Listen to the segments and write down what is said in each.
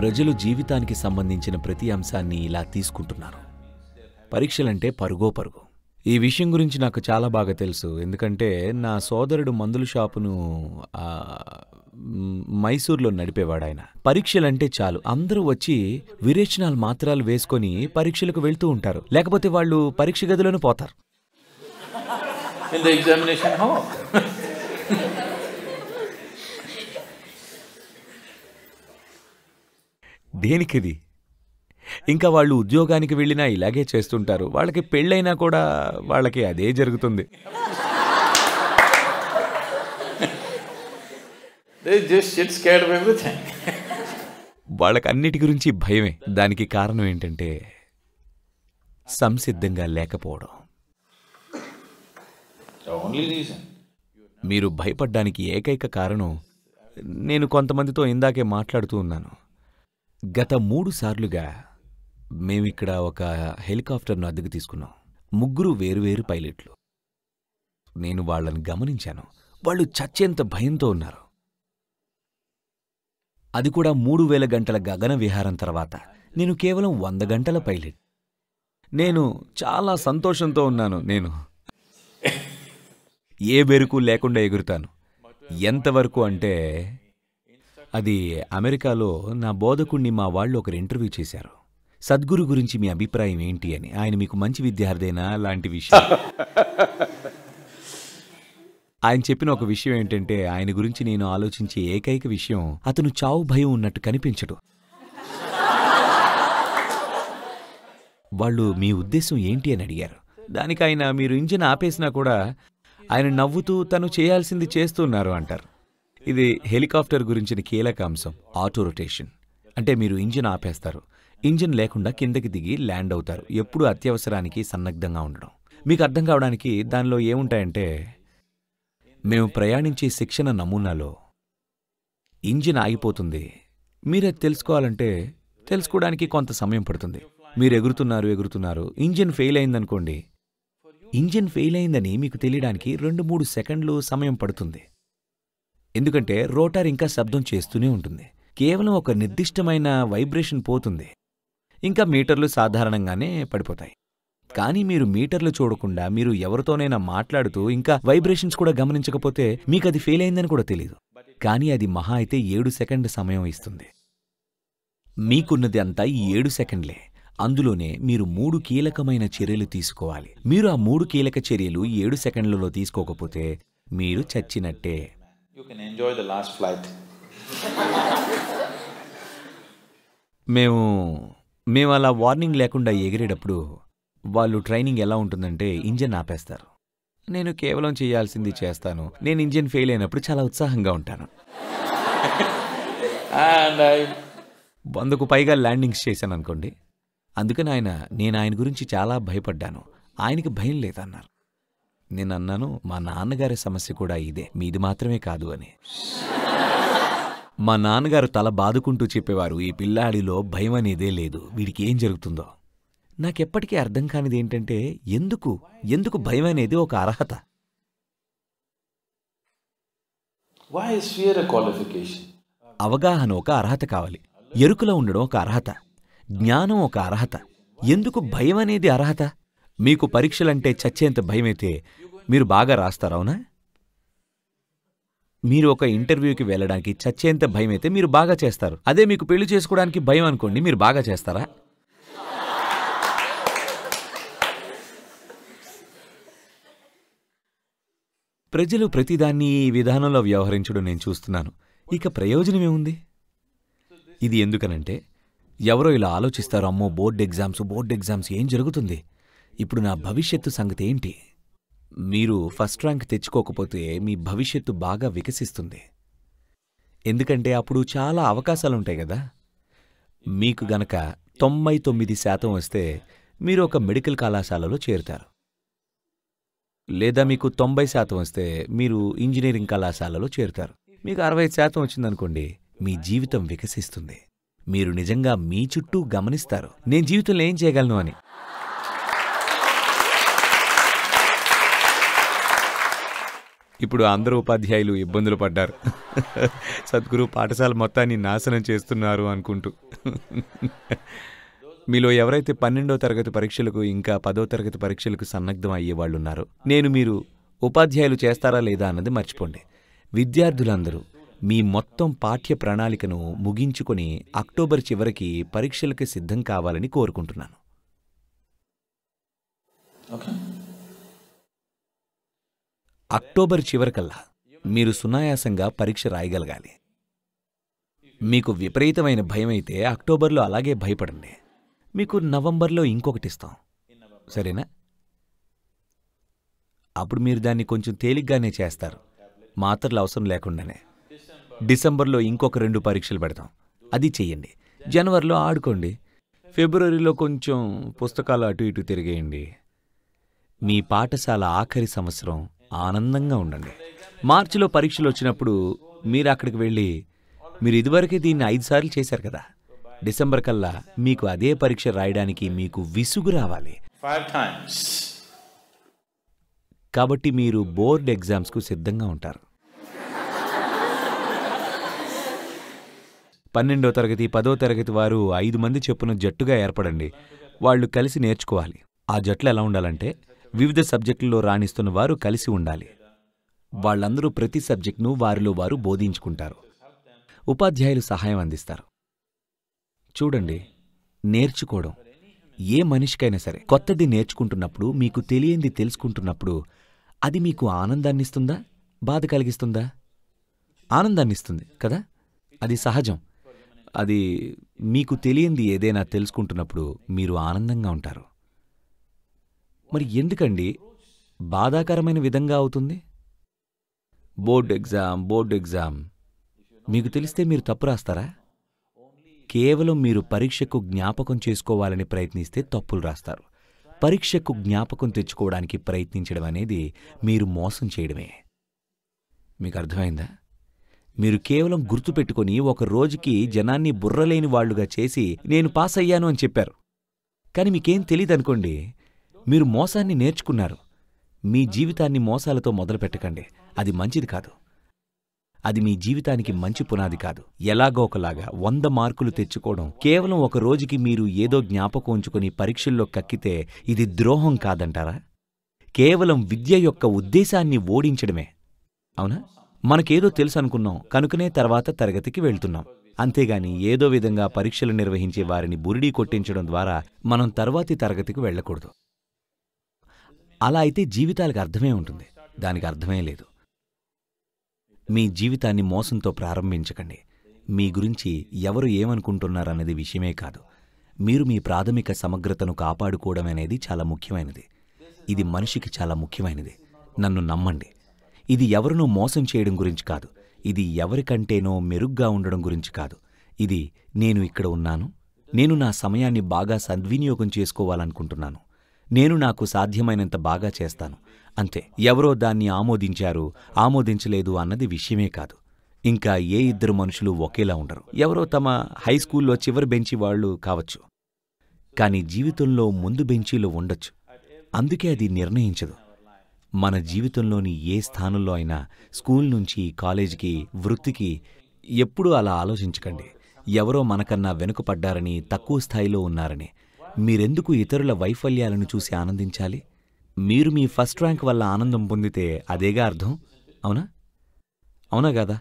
ప్రజలు జీవితానికి సంబంధించిన ప్రతి అంశాన్ని ఇలా తీసుకుంటున్నారు పరీక్షలంటే పరుగో పరుగు ఈ విషయం గురించి నాకు చాలా బాగా తెలుసు ఎందుకంటే నా సోదరుడు మందుల షాపును మైసూర్లో నడిపేవాడు ఆయన పరీక్షలంటే చాలు అందరూ వచ్చి విరేచనాలు మాత్రాలు వేసుకొని పరీక్షలకు వెళ్తూ ఉంటారు లేకపోతే వాళ్ళు పరీక్ష గదిలోనే పోతారు దేనికిది ఇంకా వాళ్ళు ఉద్యోగానికి వెళ్ళినా ఇలాగే చేస్తుంటారు వాళ్ళకి పెళ్ళైనా కూడా వాళ్ళకి అదే జరుగుతుంది వాళ్ళకి అన్నిటి గురించి భయమే దానికి కారణం ఏంటంటే సంసిద్ధంగా లేకపోవడం మీరు భయపడ్డానికి ఏకైక కారణం నేను కొంతమందితో ఇందాకే మాట్లాడుతూ ఉన్నాను గత మూడు సార్లుగా మేమిక్కడ ఒక హెలికాప్టర్ను అద్దెకు తీసుకున్నాం ముగ్గురు వేరువేరు పైలట్లు నేను వాళ్ళని గమనించాను వాళ్ళు చచ్చేంత భయంతో ఉన్నారు అది కూడా మూడు వేల గంటల గగన విహారం తర్వాత నేను కేవలం వంద గంటల పైలట్ నేను చాలా సంతోషంతో ఉన్నాను నేను ఏ బెరుకు లేకుండా ఎగురుతాను ఎంతవరకు అంటే అది అమెరికాలో నా బోధకుణ్ణి మా వాళ్ళు ఒకరు ఇంటర్వ్యూ చేశారు సద్గురు గురించి మీ అభిప్రాయం ఏంటి అని ఆయన మీకు మంచి విద్యార్థేనా లాంటి విషయం ఆయన చెప్పిన ఒక విషయం ఏంటంటే ఆయన గురించి నేను ఆలోచించే ఏకైక విషయం అతను చావు భయం ఉన్నట్టు కనిపించడు వాళ్ళు మీ ఉద్దేశం ఏంటి అని అడిగారు దానికి ఆయన మీరు ఇంజిన్ ఆపేసినా కూడా ఆయన నవ్వుతూ తను చేయాల్సింది చేస్తున్నారు అంటారు ఇది హెలికాప్టర్ గురించిన కీలక అంశం ఆటో రొటేషన్ అంటే మీరు ఇంజిన్ ఆపేస్తారు ఇంజిన్ లేకుండా కిందకి దిగి ల్యాండ్ అవుతారు ఎప్పుడు అత్యవసరానికి సన్నగ్ధంగా ఉండడం మీకు అర్థం కావడానికి దానిలో ఏముంటాయంటే మేము ప్రయాణించే శిక్షణ నమూనాలో ఇంజిన్ ఆగిపోతుంది మీరే తెలుసుకోవాలంటే తెలుసుకోవడానికి కొంత సమయం పడుతుంది మీరు ఎగురుతున్నారు ఎగురుతున్నారు ఇంజిన్ ఫెయిల్ అయిందనుకోండి ఇంజిన్ ఫెయిల్ అయిందని మీకు తెలియడానికి రెండు మూడు సెకండ్లు సమయం పడుతుంది ఎందుకంటే రోటార్ ఇంకా శబ్దం చేస్తూనే ఉంటుంది కేవలం ఒక నిర్దిష్టమైన వైబ్రేషన్ పోతుంది ఇంకా మీటర్లు సాధారణంగానే పడిపోతాయి కానీ మీరు మీటర్లు చూడకుండా మీరు ఎవరితోనైనా మాట్లాడుతూ ఇంకా వైబ్రేషన్స్ కూడా గమనించకపోతే మీకు అది ఫెయిల్ అయిందని కూడా తెలియదు కానీ అది మహా అయితే ఏడు సెకండ్ సమయం ఇస్తుంది మీకున్నది అంతా ఈ ఏడు సెకండ్లే అందులోనే మీరు మూడు కీలకమైన చర్యలు తీసుకోవాలి మీరు ఆ మూడు కీలక చర్యలు ఏడు సెకండ్లలో తీసుకోకపోతే మీరు చచ్చినట్టే మేము మేము అలా వార్నింగ్ లేకుండా ఎగిరేటప్పుడు వాళ్ళు ట్రైనింగ్ ఎలా ఉంటుందంటే ఇంజన్ ఆపేస్తారు నేను కేవలం చేయాల్సింది చేస్తాను నేను ఇంజన్ ఫెయిల్ అయినప్పుడు చాలా ఉత్సాహంగా ఉంటాను వందకు పైగా ల్యాండింగ్స్ చేశాను అనుకోండి అందుకని ఆయన నేను ఆయన గురించి చాలా భయపడ్డాను ఆయనకి భయం లేదన్నారు నేనన్నాను మా నాన్నగారి సమస్య కూడా ఇదే మీది మాత్రమే కాదు అని మా నాన్నగారు తల బాదుకుంటూ చెప్పేవారు ఈ పిల్లాడిలో భయం అనేదే లేదు వీడికి ఏం జరుగుతుందో నాకెప్పటికీ అర్థం కానిది ఏంటంటే ఎందుకు ఎందుకు భయం అనేది ఒక అర్హత అవగాహన ఒక అర్హత కావాలి ఎరుకలో ఉండడం ఒక అర్హత జ్ఞానం ఒక అర్హత ఎందుకు భయం అనేది అర్హత మీకు పరీక్షలంటే చచ్చేంత భయమైతే మీరు బాగా రాస్తారవునా మీరు ఒక ఇంటర్వ్యూకి వెళ్ళడానికి చచ్చేంత భయమైతే మీరు బాగా చేస్తారు అదే మీకు పెళ్లి చేసుకోవడానికి భయం అనుకోండి మీరు బాగా చేస్తారా ప్రజలు ప్రతిదాన్ని ఈ విధానంలో వ్యవహరించడం నేను చూస్తున్నాను ఇక ప్రయోజనమేముంది ఇది ఎందుకనంటే ఎవరో ఇలా ఆలోచిస్తారు అమ్మో బోర్డ్ ఎగ్జామ్స్ బోర్డ్ ఎగ్జామ్స్ ఏం జరుగుతుంది ఇప్పుడు నా భవిష్యత్తు సంగతి ఏంటి మీరు ఫస్ట్ ర్యాంక్ తెచ్చుకోకపోతే మీ భవిష్యత్తు బాగా వికసిస్తుంది ఎందుకంటే అప్పుడు చాలా అవకాశాలుంటాయి కదా మీకు గనక తొంభై తొమ్మిది శాతం వస్తే మీరు ఒక మెడికల్ కళాశాలలో చేరుతారు లేదా మీకు తొంభై శాతం వస్తే మీరు ఇంజనీరింగ్ కళాశాలలో చేరుతారు మీకు అరవై శాతం వచ్చిందనుకోండి మీ జీవితం వికసిస్తుంది మీరు నిజంగా మీ చుట్టూ గమనిస్తారు నేను జీవితంలో ఏం చేయగలను అని ఇప్పుడు అందరూ ఉపాధ్యాయులు ఇబ్బందులు పడ్డారు సద్గురు పాఠశాల మొత్తాన్ని నాశనం చేస్తున్నారు అనుకుంటూ మీలో ఎవరైతే పన్నెండో తరగతి పరీక్షలకు ఇంకా పదో తరగతి పరీక్షలకు సన్నగ్ధం అయ్యేవాళ్ళు ఉన్నారో నేను మీరు ఉపాధ్యాయులు చేస్తారా లేదా అన్నది మర్చిపోండి విద్యార్థులందరూ మీ మొత్తం పాఠ్య ప్రణాళికను ముగించుకొని అక్టోబర్ చివరికి పరీక్షలకు సిద్ధం కావాలని కోరుకుంటున్నాను ఓకే అక్టోబర్ చివరికల్లా మీరు సునాయాసంగా పరీక్ష రాయగలగాలి మీకు విపరీతమైన భయం అయితే అక్టోబర్లో అలాగే భయపడండి మీకు నవంబర్లో ఇంకొకటి ఇస్తాం సరేనా అప్పుడు మీరు దాన్ని కొంచెం తేలిగ్గానే చేస్తారు మాత్రలు అవసరం లేకుండానే డిసెంబర్లో ఇంకొక రెండు పరీక్షలు పెడతాం అది చెయ్యండి జనవరిలో ఆడుకోండి ఫిబ్రవరిలో కొంచెం పుస్తకాలు అటు ఇటు తిరిగేయండి మీ పాఠశాల ఆఖరి సంవత్సరం ఆనందంగా ఉండండి మార్చిలో పరీక్షలు వచ్చినప్పుడు మీరు అక్కడికి వెళ్ళి మీరు ఇదివరకే దీన్ని ఐదుసార్లు చేశారు కదా డిసెంబర్ కల్లా మీకు అదే పరీక్ష రాయడానికి మీకు విసుగు రావాలి కాబట్టి మీరు బోర్డ్ ఎగ్జామ్స్కు సిద్ధంగా ఉంటారు పన్నెండో తరగతి పదో తరగతి వారు ఐదు మంది చెప్పున జట్టుగా ఏర్పడండి వాళ్ళు కలిసి నేర్చుకోవాలి ఆ జట్లు ఎలా ఉండాలంటే వివిధ సబ్జెక్టుల్లో రాణిస్తున్న వారు కలిసి ఉండాలి వాళ్ళందరూ ప్రతి సబ్జెక్టును వారిలో వారు బోధించుకుంటారు ఉపాధ్యాయులు సహాయం అందిస్తారు చూడండి నేర్చుకోవడం ఏ మనిషికైనా సరే కొత్తది నేర్చుకుంటున్నప్పుడు మీకు తెలియంది తెలుసుకుంటున్నప్పుడు అది మీకు ఆనందాన్నిస్తుందా బాధ కలిగిస్తుందా ఆనందాన్నిస్తుంది కదా అది సహజం అది మీకు తెలియంది ఏదైనా తెలుసుకుంటున్నప్పుడు మీరు ఆనందంగా ఉంటారు మరి ఎందుకండి బాధాకరమైన విధంగా అవుతుంది బోర్డు ఎగ్జామ్ బోర్డు ఎగ్జామ్ మీకు తెలిస్తే మీరు తప్పు రాస్తారా కేవలం మీరు పరీక్షకు జ్ఞాపకం చేసుకోవాలని ప్రయత్నిస్తే తప్పులు రాస్తారు పరీక్షకు జ్ఞాపకం తెచ్చుకోవడానికి ప్రయత్నించడం అనేది మీరు మోసం చేయడమే మీకు అర్థమైందా మీరు కేవలం గుర్తుపెట్టుకుని ఒక రోజుకి జనాన్ని బుర్రలేని వాళ్లుగా చేసి నేను పాస్ అయ్యాను అని చెప్పారు కానీ మీకేం తెలియదనుకోండి మీరు మోసాన్ని నేర్చుకున్నారు మీ జీవితాన్ని మోసాలతో మొదలుపెట్టకండి అది మంచిది కాదు అది మీ జీవితానికి మంచి పునాది కాదు ఎలాగో ఒకలాగా వంద మార్కులు తెచ్చుకోవడం కేవలం ఒక రోజుకి మీరు ఏదో జ్ఞాపకం ఉంచుకుని పరీక్షల్లో కక్కితే ఇది ద్రోహం కాదంటారా కేవలం విద్య యొక్క ఉద్దేశాన్ని ఓడించడమే అవునా మనకేదో తెలుసు అనుకున్నాం కనుకనే తర్వాత తరగతికి వెళ్తున్నాం అంతేగాని ఏదో విధంగా పరీక్షలు నిర్వహించే వారిని బురిడీ కొట్టించడం ద్వారా మనం తర్వాతి తరగతికి వెళ్ళకూడదు అలా అయితే జీవితాలకు అర్థమే ఉంటుంది దానికి అర్థమే లేదు మీ జీవితాన్ని మోసంతో ప్రారంభించకండి మీ గురించి ఎవరు ఏమనుకుంటున్నారన్నది విషయమే కాదు మీరు మీ ప్రాథమిక సమగ్రతను కాపాడుకోవడం అనేది చాలా ముఖ్యమైనది ఇది మనిషికి చాలా ముఖ్యమైనది నన్ను నమ్మండి ఇది ఎవరినో మోసం చేయడం గురించి కాదు ఇది ఎవరికంటేనో మెరుగ్గా ఉండడం గురించి కాదు ఇది నేను ఇక్కడ ఉన్నాను నేను నా సమయాన్ని బాగా సద్వినియోగం చేసుకోవాలనుకుంటున్నాను నేను నాకు సాధ్యమైనంత బాగా చేస్తాను అంతే ఎవరో దాన్ని ఆమోదించారు ఆమోదించలేదు అన్నది విషయమే కాదు ఇంకా ఏ ఇద్దరు మనుషులు ఒకేలా ఉండరు ఎవరో తమ హైస్కూల్లో చివరి బెంచి వాళ్ళు కావచ్చు కానీ జీవితంలో ముందు బెంచీలో ఉండొచ్చు అందుకే అది నిర్ణయించదు మన జీవితంలోని ఏ స్థానంలో అయినా స్కూల్ నుంచి కాలేజీకి వృత్తికి ఎప్పుడూ అలా ఆలోచించకండి ఎవరో మనకన్నా వెనుకపడ్డారని తక్కువ స్థాయిలో ఉన్నారని మీరెందుకు ఇతరుల వైఫల్యాలను చూసి ఆనందించాలి మీరు మీ ఫస్ట్ ర్యాంక్ వల్ల ఆనందం పొందితే అదేగా అర్థం అవునా అవునా కదా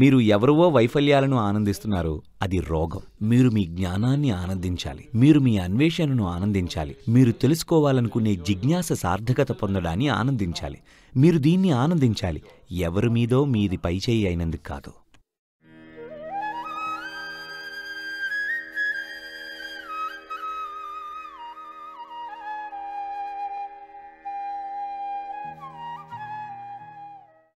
మీరు ఎవరివో వైఫల్యాలను ఆనందిస్తున్నారు అది రోగం మీరు మీ జ్ఞానాన్ని ఆనందించాలి మీరు మీ అన్వేషణను ఆనందించాలి మీరు తెలుసుకోవాలనుకునే జిజ్ఞాస సార్థకత పొందడాన్ని ఆనందించాలి మీరు దీన్ని ఆనందించాలి ఎవరి మీదో మీది పైచేయి అయినందుకు కాదు